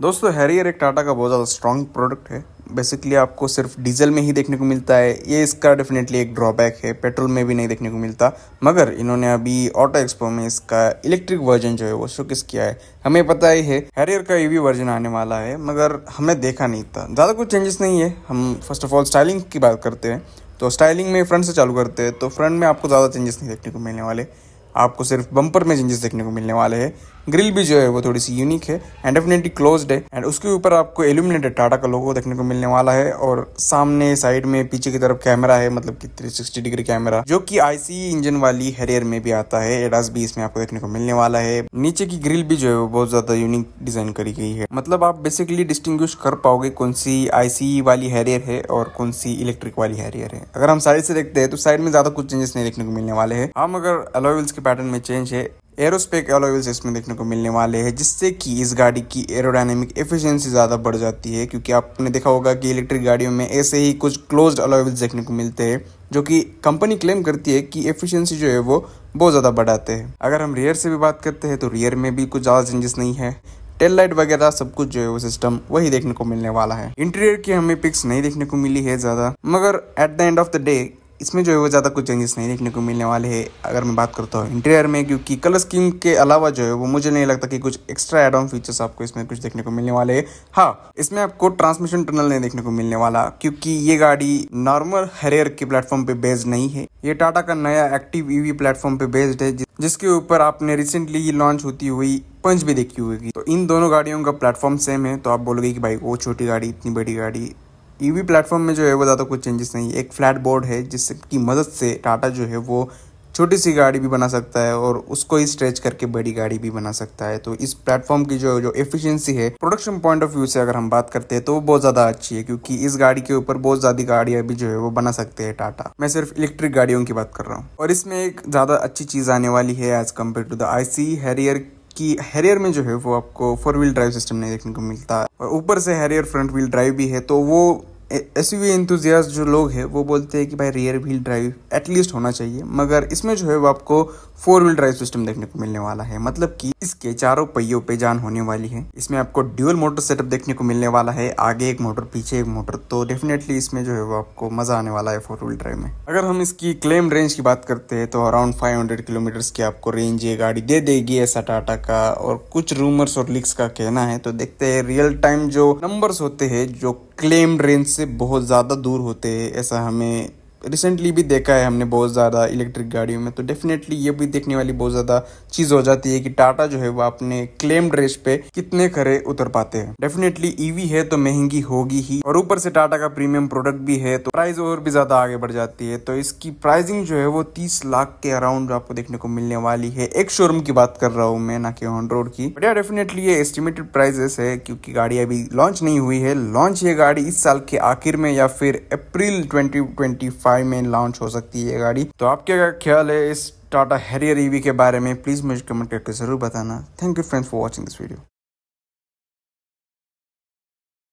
दोस्तों हैरियर एक टाटा का बहुत ज़्यादा स्ट्रॉन्ग प्रोडक्ट है बेसिकली आपको सिर्फ डीजल में ही देखने को मिलता है ये इसका डेफिनेटली एक ड्रॉबैक है पेट्रोल में भी नहीं देखने को मिलता मगर इन्होंने अभी ऑटो एक्सपो में इसका इलेक्ट्रिक वर्जन जो है वो शोकेस किया है हमें पता ही है हैरियर का ईवी वर्जन आने वाला है मगर हमने देखा नहीं था ज़्यादा कुछ चेंजेस नहीं है हम फर्स्ट ऑफ ऑल स्टाइलिंग की बात करते हैं तो स्टाइलिंग में फ्रंट से चालू करते हैं तो फ्रंट में आपको ज़्यादा चेंजेस नहीं देखने को मिलने वाले आपको सिर्फ बम्पर में चेंजेस देखने को मिलने वाले हैं ग्रिल भी जो है वो थोड़ी सी यूनिक है एंड डेफिनेटली क्लोज है एंड उसके ऊपर आपको एल्यूमिनेटेड टाटा का लोगो देखने को मिलने वाला है और सामने साइड में पीछे की तरफ कैमरा है मतलब की थ्री डिग्री कैमरा जो की आईसी इंजन वाली हेरियर में भी आता है एडास भी इसमें आपको देखने को मिलने वाला है नीचे की ग्रिल भी जो है वो बहुत ज्यादा यूनिक डिजाइन करी गई है मतलब आप बेसिकली डिस्टिंग कर पाओगे कौन सी आईसी e वाली हैरियर है और कौन सी इलेक्ट्रिक वाली हैरियर है अगर हम साइड से देखते हैं तो साइड में ज्यादा कुछ चेंजेस नहीं देखने को मिलने वाले हैं हम अगर अलोवेल्स के पैटर्न में चेंज है एरोस्पेक एलोवेल्स इसमें देखने को मिलने वाले हैं जिससे कि इस गाड़ी की एरोडाइनमिक एफिशिएंसी ज़्यादा बढ़ जाती है क्योंकि आपने देखा होगा कि इलेक्ट्रिक गाड़ियों में ऐसे ही कुछ क्लोज्ड अलोवेल्स देखने को मिलते हैं जो कि कंपनी क्लेम करती है कि एफिशिएंसी जो है वो बहुत ज़्यादा बढ़ाते हैं अगर हम रियर से भी बात करते हैं तो रियर में भी कुछ ज़्यादा चेंजेस नहीं है टेल लाइट वगैरह सब कुछ जो है वो सिस्टम वही देखने को मिलने वाला है इंटीरियर की हमें पिक्स नहीं देखने को मिली है ज़्यादा मगर at the end of the day इसमें जो है वो ज़्यादा कुछ चेंजेस नहीं देखने को मिलने वाले हैं अगर मैं बात करता हूँ इंटीरियर में क्योंकि कलर स्कीम के अलावा जो है वो मुझे नहीं लगता कि कुछ एक्स्ट्रा एड ऑन फीचर्स आपको इसमें कुछ देखने को मिलने वाले हैं हाँ इसमें आपको ट्रांसमिशन टनल नहीं देखने को मिलने वाला क्योंकि ये गाड़ी नॉर्मल हरेयर के प्लेटफॉर्म पे बेस्ड नहीं है ये टाटा का नया एक्टिव ईवी प्लेटफॉर्म पे बेस्ड है जिसके ऊपर आपने रिसेंटली लॉन्च होती हुई पंच भी देखी होगी तो इन दोनों गाड़ियों का प्लेटफॉर्म सेम है तो आप बोलोगे कि भाई वो छोटी गाड़ी इतनी बड़ी गाड़ी ईवी प्लेटफॉर्म में जो है वो ज़्यादा कुछ चेंजेस नहीं एक फ्लैट बोर्ड है जिसकी मदद से टाटा जो है वो छोटी सी गाड़ी भी बना सकता है और उसको ही स्ट्रेच करके बड़ी गाड़ी भी बना सकता है तो इस प्लेटफॉर्म की जो जो एफिशिएंसी है प्रोडक्शन पॉइंट ऑफ व्यू से अगर हम बात करते हैं तो वो बहुत ज़्यादा अच्छी है क्योंकि इस गाड़ी के ऊपर बहुत ज़्यादा गाड़ियाँ भी जो है वो बना सकते हैं टाटा मैं सिर्फ इलेक्ट्रिक गाड़ियों की बात कर रहा हूँ और इसमें एक ज़्यादा अच्छी चीज़ आने वाली है as compared to the I C Harrier कि हैरियर में जो है वो आपको फोर व्हील ड्राइव सिस्टम नहीं देखने को मिलता है और ऊपर से हैरियर फ्रंट व्हील ड्राइव भी है तो वो एस यू जो लोग हैं वो बोलते हैं कि भाई रियर व्हील ड्राइव एटलीस्ट होना चाहिए मगर इसमें जो है वो आपको फोर व्हील ड्राइव सिस्टम देखने को मिलने वाला है मतलब कि इसके चारों पहियों पे जान होने वाली है इसमें आपको ड्यूअल मोटर सेटअप देखने को मिलने वाला है आगे एक मोटर पीछे एक मोटर तो डेफिनेटली इसमें जो है वो आपको मजा आने वाला है फोर व्हील ड्राइव में अगर हम इसकी क्लेम रेंज की बात करते हैं तो अराउंड फाइव हंड्रेड किलोमीटर की आपको रेंज ये गाड़ी दे देगी ऐसा टाटा का और कुछ रूमर्स और लिक्स का कहना है तो देखते है रियल टाइम जो नंबर होते हैं जो क्लेम रेंज से बहुत ज़्यादा दूर होते हैं ऐसा हमें रिसेंटली भी देखा है हमने बहुत ज़्यादा इलेक्ट्रिक गाड़ियों में तो डेफिनेटली ये भी देखने वाली बहुत ज़्यादा चीज़ हो जाती है कि टाटा जो है वो अपने क्लेम्ड रेस पे कितने खरे उतर पाते हैं डेफिनेटली ईवी e है तो महंगी होगी ही और ऊपर से टाटा का प्रीमियम प्रोडक्ट भी है तो प्राइस और भी ज़्यादा आगे बढ़ जाती है तो इसकी प्राइसिंग जो है वो तीस लाख के अराउंड आपको देखने को मिलने वाली है एक शोरूम की बात कर रहा हूँ मैं ना कि ऑन रोड की बट डेफिनेटली ये एस्टिमेटेड प्राइजेस है क्योंकि गाड़ी अभी लॉन्च नहीं हुई है लॉन्च ये गाड़ी इस साल के आखिर में या फिर अप्रैल ट्वेंटी फाइव में लॉन्च हो सकती है ये गाड़ी तो आपके क्या ख्याल है इस टाटा हैरियर ईवी के बारे में प्लीज़ मुझे कमेंट करके ज़रूर बताना thank you friends for watching this video